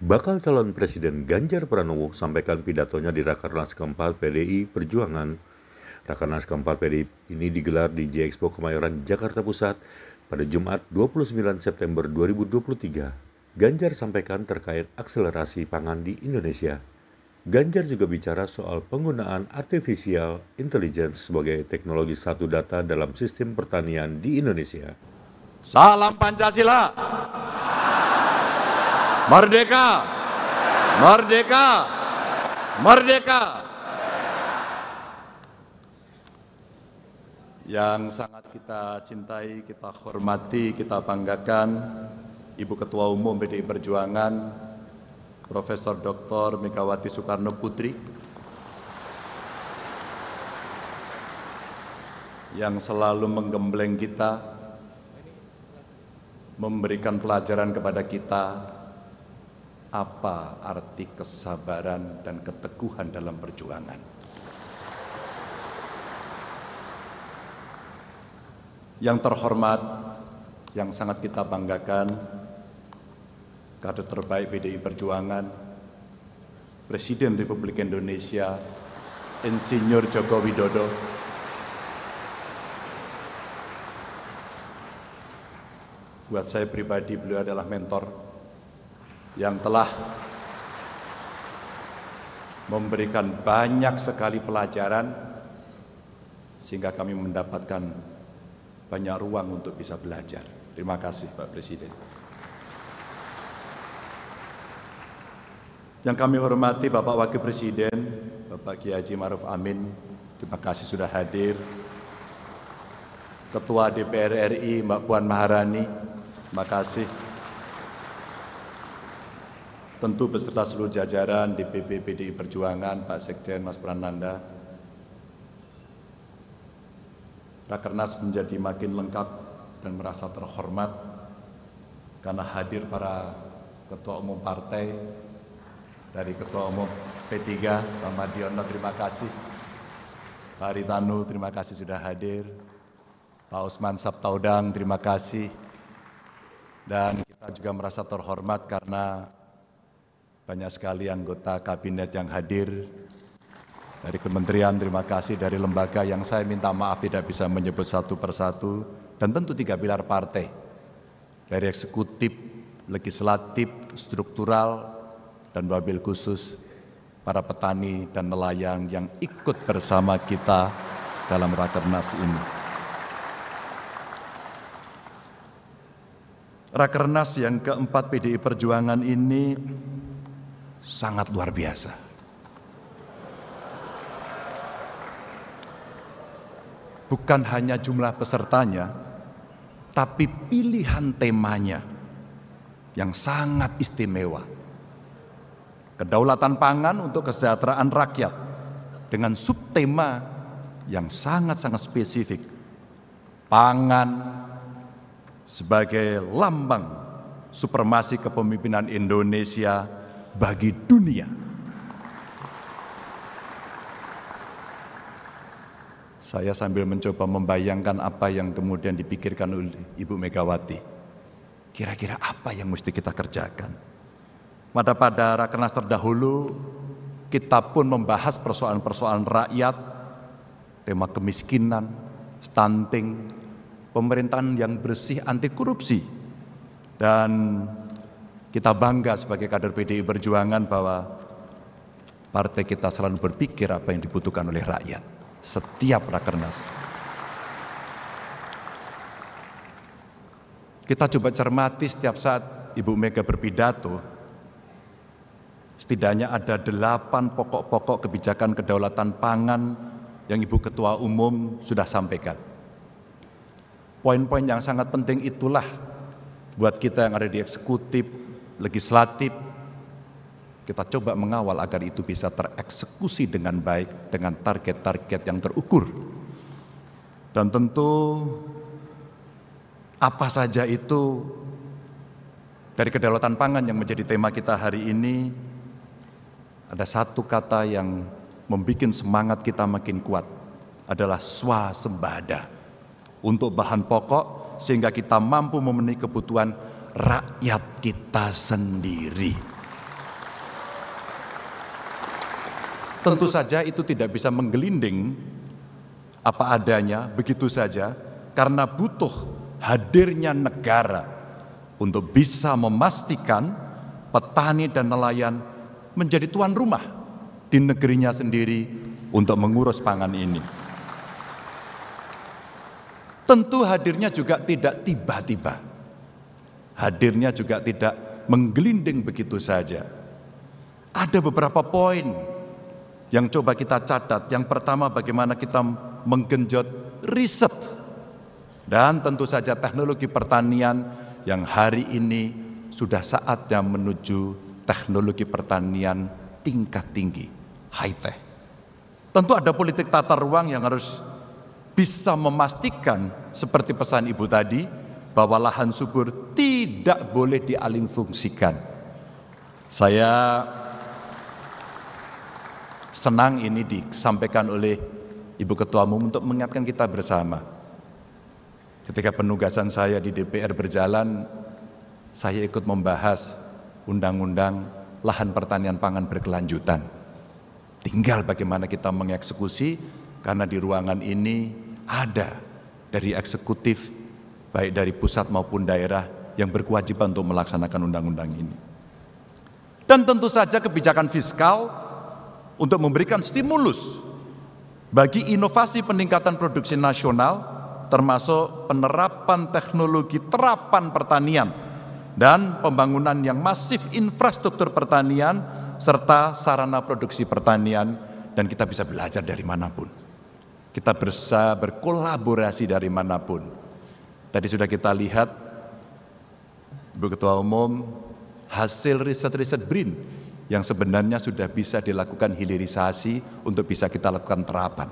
Bakal calon Presiden Ganjar Pranowo sampaikan pidatonya di Rakernas keempat PDI Perjuangan. Rakernas keempat PDI ini digelar di j Kemayoran, Jakarta Pusat pada Jumat 29 September 2023. Ganjar sampaikan terkait akselerasi pangan di Indonesia. Ganjar juga bicara soal penggunaan artificial intelligence sebagai teknologi satu data dalam sistem pertanian di Indonesia. Salam Pancasila! Merdeka! Merdeka! Merdeka! Yang sangat kita cintai, kita hormati, kita banggakan Ibu Ketua Umum PDI Perjuangan Profesor Dr. Megawati Soekarno Putri yang selalu menggembleng kita, memberikan pelajaran kepada kita apa arti kesabaran dan keteguhan dalam perjuangan. Yang terhormat, yang sangat kita banggakan, kader terbaik PDI Perjuangan, Presiden Republik Indonesia, Insinyur Joko Widodo, buat saya pribadi beliau adalah mentor yang telah memberikan banyak sekali pelajaran sehingga kami mendapatkan banyak ruang untuk bisa belajar. Terima kasih Pak Presiden. Yang kami hormati Bapak Wakil Presiden, Bapak Kiai Haji Maruf Amin, terima kasih sudah hadir. Ketua DPR RI Mbak Puan Maharani, terima kasih tentu beserta seluruh jajaran DPP PDI Perjuangan, Pak Sekjen, Mas Prananda. Rakernas menjadi makin lengkap dan merasa terhormat karena hadir para Ketua Umum Partai dari Ketua Umum P3, Pak Madiono, terima kasih. Pak Ritanu, terima kasih sudah hadir. Pak Usman Sabtaudang, terima kasih. Dan kita juga merasa terhormat karena banyak sekali anggota kabinet yang hadir dari kementerian, terima kasih dari lembaga yang saya minta maaf tidak bisa menyebut satu persatu, dan tentu tiga pilar partai, dari eksekutif, legislatif, struktural, dan wabil khusus para petani dan nelayan yang ikut bersama kita dalam Rakernas ini. Rakernas yang keempat PDI Perjuangan ini sangat luar biasa. Bukan hanya jumlah pesertanya, tapi pilihan temanya yang sangat istimewa. Kedaulatan pangan untuk kesejahteraan rakyat dengan subtema yang sangat-sangat spesifik. Pangan sebagai lambang supremasi kepemimpinan Indonesia bagi dunia. Saya sambil mencoba membayangkan apa yang kemudian dipikirkan oleh Ibu Megawati. Kira-kira apa yang mesti kita kerjakan? Pada pada rakernas terdahulu kita pun membahas persoalan-persoalan rakyat, tema kemiskinan, stunting, pemerintahan yang bersih anti korupsi dan kita bangga sebagai kader PDI Perjuangan bahwa partai kita selalu berpikir apa yang dibutuhkan oleh rakyat. Setiap rakernas. Kita coba cermati setiap saat Ibu Mega berpidato, setidaknya ada delapan pokok-pokok kebijakan kedaulatan pangan yang Ibu Ketua Umum sudah sampaikan. Poin-poin yang sangat penting itulah buat kita yang ada di eksekutif, legislatif, kita coba mengawal agar itu bisa tereksekusi dengan baik dengan target-target yang terukur. Dan tentu apa saja itu dari kedaulatan pangan yang menjadi tema kita hari ini ada satu kata yang membuat semangat kita makin kuat adalah swasembada untuk bahan pokok sehingga kita mampu memenuhi kebutuhan rakyat kita sendiri. Tentu saja itu tidak bisa menggelinding apa adanya begitu saja karena butuh hadirnya negara untuk bisa memastikan petani dan nelayan menjadi tuan rumah di negerinya sendiri untuk mengurus pangan ini. Tentu hadirnya juga tidak tiba-tiba hadirnya juga tidak menggelinding begitu saja. Ada beberapa poin yang coba kita catat. Yang pertama bagaimana kita menggenjot riset dan tentu saja teknologi pertanian yang hari ini sudah saatnya menuju teknologi pertanian tingkat tinggi, high tech. Tentu ada politik tata ruang yang harus bisa memastikan seperti pesan Ibu tadi, bahwa lahan subur tidak boleh dialing Saya senang ini disampaikan oleh Ibu Ketua Umum untuk mengingatkan kita bersama. Ketika penugasan saya di DPR berjalan, saya ikut membahas undang-undang lahan pertanian pangan berkelanjutan. Tinggal bagaimana kita mengeksekusi karena di ruangan ini ada dari eksekutif baik dari pusat maupun daerah yang berkewajiban untuk melaksanakan undang-undang ini. Dan tentu saja kebijakan fiskal untuk memberikan stimulus bagi inovasi peningkatan produksi nasional termasuk penerapan teknologi terapan pertanian dan pembangunan yang masif infrastruktur pertanian serta sarana produksi pertanian dan kita bisa belajar dari manapun. Kita bisa berkolaborasi dari manapun. Tadi sudah kita lihat Ibu Ketua Umum hasil riset-riset BRIN yang sebenarnya sudah bisa dilakukan hilirisasi untuk bisa kita lakukan terapan.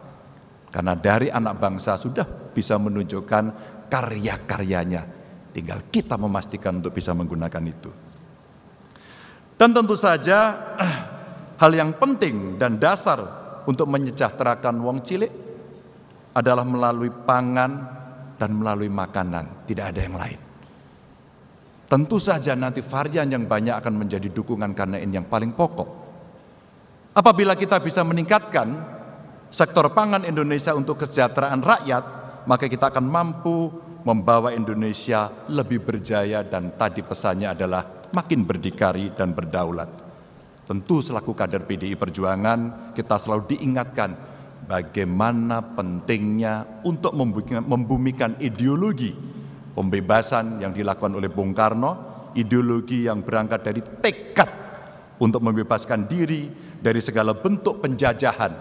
Karena dari anak bangsa sudah bisa menunjukkan karya-karyanya. Tinggal kita memastikan untuk bisa menggunakan itu. Dan tentu saja hal yang penting dan dasar untuk menyejahterakan wong cilik adalah melalui pangan dan melalui makanan, tidak ada yang lain. Tentu saja nanti varian yang banyak akan menjadi dukungan karena ini yang paling pokok. Apabila kita bisa meningkatkan sektor pangan Indonesia untuk kesejahteraan rakyat, maka kita akan mampu membawa Indonesia lebih berjaya dan tadi pesannya adalah makin berdikari dan berdaulat. Tentu selaku kader PDI Perjuangan, kita selalu diingatkan bagaimana pentingnya untuk membumikan ideologi pembebasan yang dilakukan oleh Bung Karno, ideologi yang berangkat dari tekad untuk membebaskan diri dari segala bentuk penjajahan,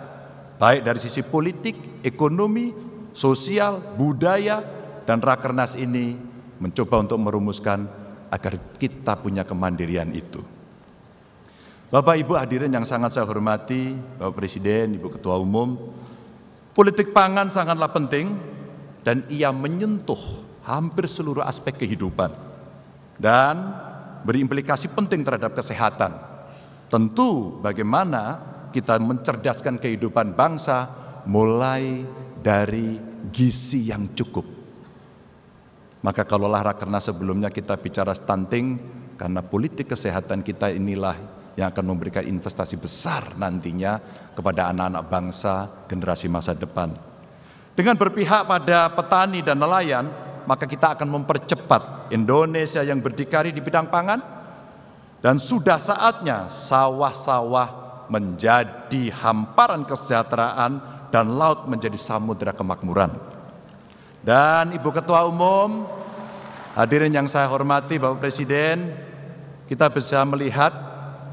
baik dari sisi politik, ekonomi, sosial, budaya, dan rakernas ini mencoba untuk merumuskan agar kita punya kemandirian itu. Bapak Ibu hadirin yang sangat saya hormati, Bapak Presiden, Ibu Ketua Umum, politik pangan sangatlah penting dan ia menyentuh hampir seluruh aspek kehidupan dan berimplikasi penting terhadap kesehatan. Tentu bagaimana kita mencerdaskan kehidupan bangsa mulai dari gizi yang cukup. Maka kalaulah karena sebelumnya kita bicara stunting karena politik kesehatan kita inilah yang akan memberikan investasi besar nantinya kepada anak-anak bangsa generasi masa depan. Dengan berpihak pada petani dan nelayan, maka kita akan mempercepat Indonesia yang berdikari di bidang pangan dan sudah saatnya sawah-sawah menjadi hamparan kesejahteraan dan laut menjadi samudera kemakmuran. Dan Ibu Ketua Umum, hadirin yang saya hormati Bapak Presiden, kita bisa melihat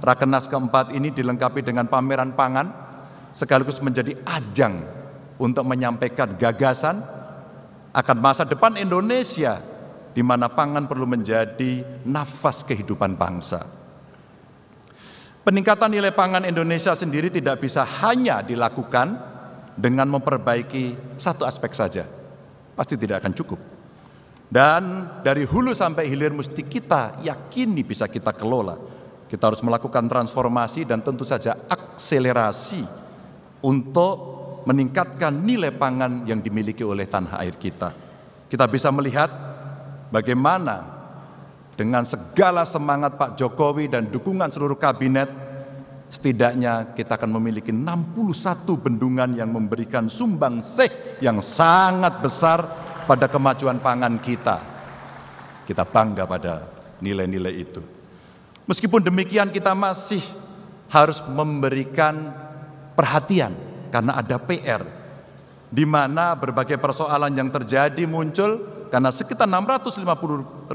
Rakenas keempat ini dilengkapi dengan pameran pangan, sekaligus menjadi ajang untuk menyampaikan gagasan akan masa depan Indonesia, di mana pangan perlu menjadi nafas kehidupan bangsa. Peningkatan nilai pangan Indonesia sendiri tidak bisa hanya dilakukan dengan memperbaiki satu aspek saja. Pasti tidak akan cukup. Dan dari hulu sampai hilir mesti kita yakini bisa kita kelola kita harus melakukan transformasi dan tentu saja akselerasi untuk meningkatkan nilai pangan yang dimiliki oleh tanah air kita. Kita bisa melihat bagaimana dengan segala semangat Pak Jokowi dan dukungan seluruh kabinet, setidaknya kita akan memiliki 61 bendungan yang memberikan sumbang seh yang sangat besar pada kemajuan pangan kita. Kita bangga pada nilai-nilai itu. Meskipun demikian kita masih harus memberikan perhatian karena ada PR di mana berbagai persoalan yang terjadi muncul karena sekitar 650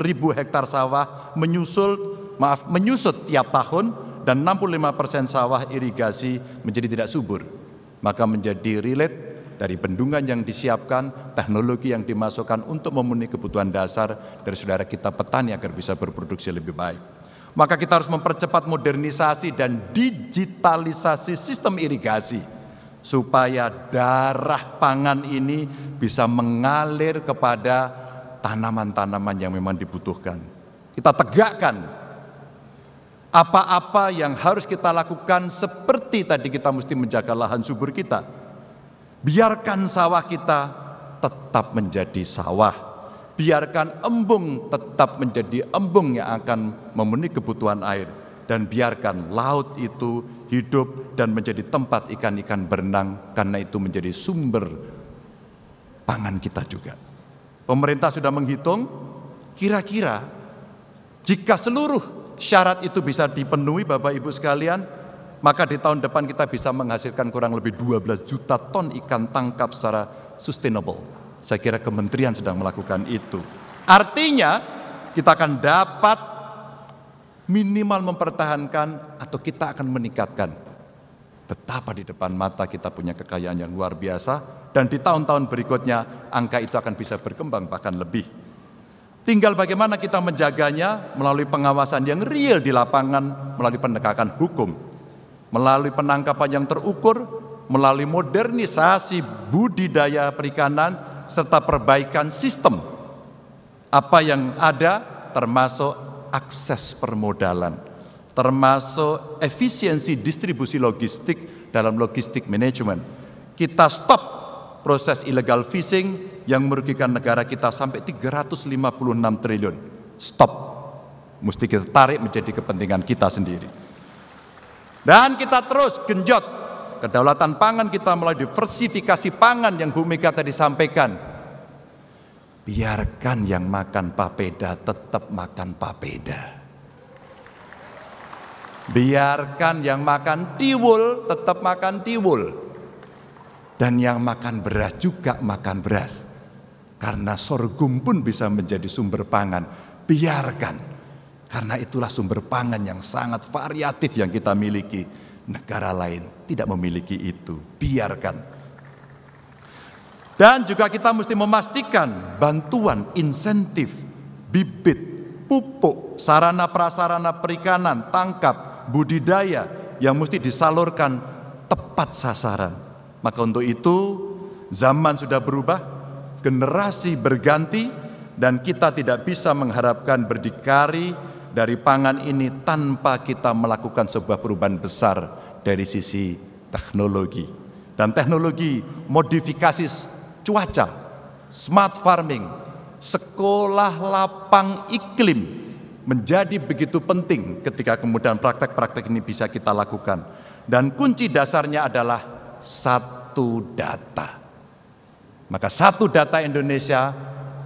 ribu hektar sawah menyusul maaf menyusut tiap tahun dan 65 persen sawah irigasi menjadi tidak subur maka menjadi relate dari bendungan yang disiapkan, teknologi yang dimasukkan untuk memenuhi kebutuhan dasar dari saudara kita petani agar bisa berproduksi lebih baik. Maka kita harus mempercepat modernisasi dan digitalisasi sistem irigasi supaya darah pangan ini bisa mengalir kepada tanaman-tanaman yang memang dibutuhkan. Kita tegakkan apa-apa yang harus kita lakukan seperti tadi kita mesti menjaga lahan subur kita. Biarkan sawah kita tetap menjadi sawah biarkan embung tetap menjadi embung yang akan memenuhi kebutuhan air dan biarkan laut itu hidup dan menjadi tempat ikan-ikan berenang karena itu menjadi sumber pangan kita juga. Pemerintah sudah menghitung kira-kira jika seluruh syarat itu bisa dipenuhi Bapak Ibu sekalian, maka di tahun depan kita bisa menghasilkan kurang lebih 12 juta ton ikan tangkap secara sustainable saya kira kementerian sedang melakukan itu. Artinya kita akan dapat minimal mempertahankan atau kita akan meningkatkan. Betapa di depan mata kita punya kekayaan yang luar biasa dan di tahun-tahun berikutnya angka itu akan bisa berkembang bahkan lebih. Tinggal bagaimana kita menjaganya melalui pengawasan yang real di lapangan, melalui penegakan hukum, melalui penangkapan yang terukur, melalui modernisasi budidaya perikanan, serta perbaikan sistem apa yang ada termasuk akses permodalan, termasuk efisiensi distribusi logistik dalam logistik manajemen. Kita stop proses illegal fishing yang merugikan negara kita sampai 356 triliun. Stop. Mesti kita tarik menjadi kepentingan kita sendiri. Dan kita terus genjot Kedaulatan pangan kita melalui diversifikasi pangan yang Bu Mega tadi sampaikan. Biarkan yang makan papeda tetap makan papeda. Biarkan yang makan tiwul tetap makan tiwul. Dan yang makan beras juga makan beras. Karena sorghum pun bisa menjadi sumber pangan. Biarkan. Karena itulah sumber pangan yang sangat variatif yang kita miliki Negara lain tidak memiliki itu. Biarkan. Dan juga kita mesti memastikan bantuan, insentif, bibit, pupuk, sarana prasarana perikanan, tangkap, budidaya yang mesti disalurkan tepat sasaran. Maka untuk itu zaman sudah berubah, generasi berganti dan kita tidak bisa mengharapkan berdikari dari pangan ini tanpa kita melakukan sebuah perubahan besar dari sisi teknologi. Dan teknologi modifikasi cuaca, smart farming, sekolah lapang iklim menjadi begitu penting ketika kemudian praktek-praktek ini bisa kita lakukan. Dan kunci dasarnya adalah satu data. Maka satu data Indonesia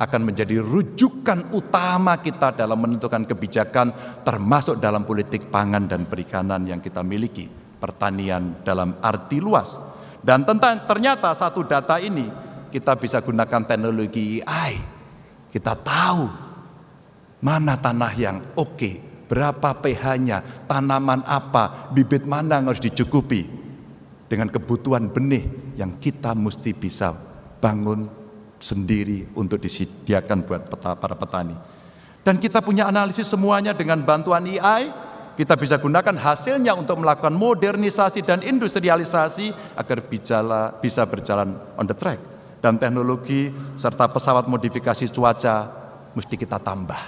akan menjadi rujukan utama kita dalam menentukan kebijakan termasuk dalam politik pangan dan perikanan yang kita miliki, pertanian dalam arti luas. Dan tentang, ternyata satu data ini kita bisa gunakan teknologi AI. Kita tahu mana tanah yang oke, okay, berapa pH-nya, tanaman apa, bibit mana yang harus dicukupi dengan kebutuhan benih yang kita mesti bisa bangun sendiri untuk disediakan buat peta, para petani. Dan kita punya analisis semuanya dengan bantuan AI, e kita bisa gunakan hasilnya untuk melakukan modernisasi dan industrialisasi agar bijala, bisa berjalan on the track. Dan teknologi serta pesawat modifikasi cuaca mesti kita tambah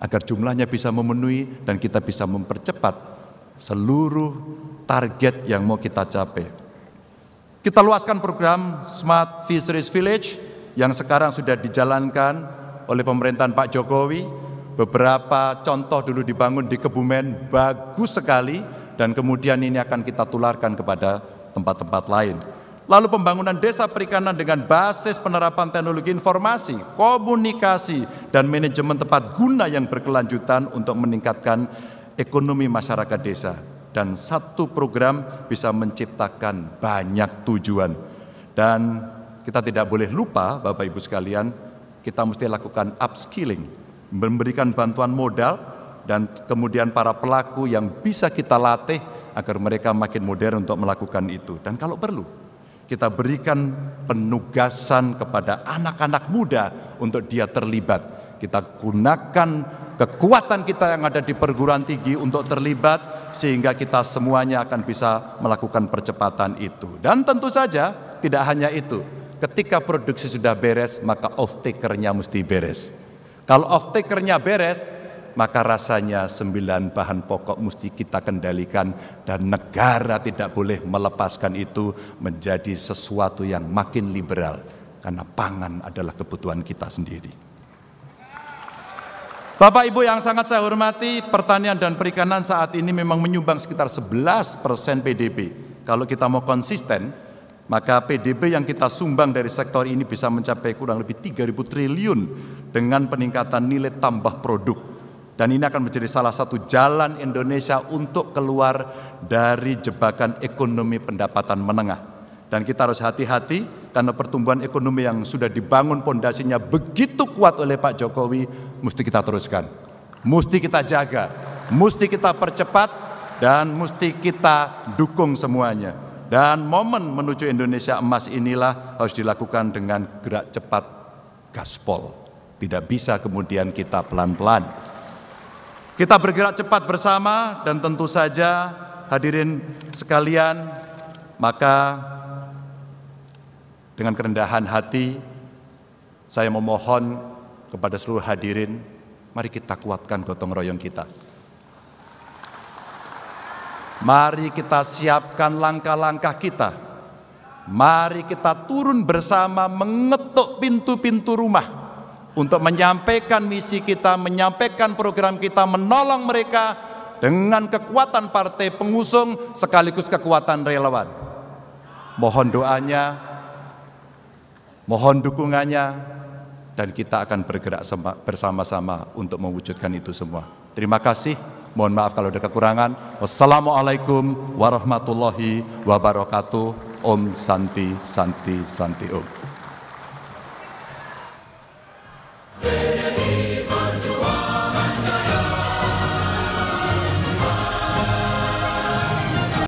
agar jumlahnya bisa memenuhi dan kita bisa mempercepat seluruh target yang mau kita capai. Kita luaskan program Smart Fisheries Village yang sekarang sudah dijalankan oleh pemerintahan Pak Jokowi, beberapa contoh dulu dibangun di Kebumen, bagus sekali, dan kemudian ini akan kita tularkan kepada tempat-tempat lain. Lalu pembangunan desa perikanan dengan basis penerapan teknologi informasi, komunikasi, dan manajemen tempat guna yang berkelanjutan untuk meningkatkan ekonomi masyarakat desa. Dan satu program bisa menciptakan banyak tujuan. Dan kita tidak boleh lupa, Bapak Ibu sekalian, kita mesti lakukan upskilling, memberikan bantuan modal, dan kemudian para pelaku yang bisa kita latih agar mereka makin modern untuk melakukan itu. Dan kalau perlu, kita berikan penugasan kepada anak-anak muda untuk dia terlibat. Kita gunakan kekuatan kita yang ada di perguruan tinggi untuk terlibat sehingga kita semuanya akan bisa melakukan percepatan itu. Dan tentu saja tidak hanya itu, ketika produksi sudah beres, maka off takernya mesti beres. Kalau off takernya beres, maka rasanya sembilan bahan pokok mesti kita kendalikan dan negara tidak boleh melepaskan itu menjadi sesuatu yang makin liberal karena pangan adalah kebutuhan kita sendiri. Bapak Ibu yang sangat saya hormati, pertanian dan perikanan saat ini memang menyumbang sekitar 11% PDB. Kalau kita mau konsisten, maka PDB yang kita sumbang dari sektor ini bisa mencapai kurang lebih 3.000 triliun dengan peningkatan nilai tambah produk. Dan ini akan menjadi salah satu jalan Indonesia untuk keluar dari jebakan ekonomi pendapatan menengah. Dan kita harus hati-hati karena pertumbuhan ekonomi yang sudah dibangun pondasinya begitu kuat oleh Pak Jokowi, mesti kita teruskan. Mesti kita jaga, mesti kita percepat, dan mesti kita dukung semuanya. Dan momen menuju Indonesia emas inilah harus dilakukan dengan gerak cepat gaspol. Tidak bisa kemudian kita pelan-pelan. Kita bergerak cepat bersama dan tentu saja hadirin sekalian, maka dengan kerendahan hati saya memohon kepada seluruh hadirin, mari kita kuatkan gotong royong kita. Mari kita siapkan langkah-langkah kita. Mari kita turun bersama mengetuk pintu-pintu rumah untuk menyampaikan misi kita, menyampaikan program kita, menolong mereka dengan kekuatan partai pengusung sekaligus kekuatan relawan. Mohon doanya, mohon dukungannya, dan kita akan bergerak bersama-sama untuk mewujudkan itu semua. Terima kasih. Mohon maaf kalau ada kekurangan. Wassalamualaikum warahmatullahi wabarakatuh. Om Santi, Santi, Santi Om.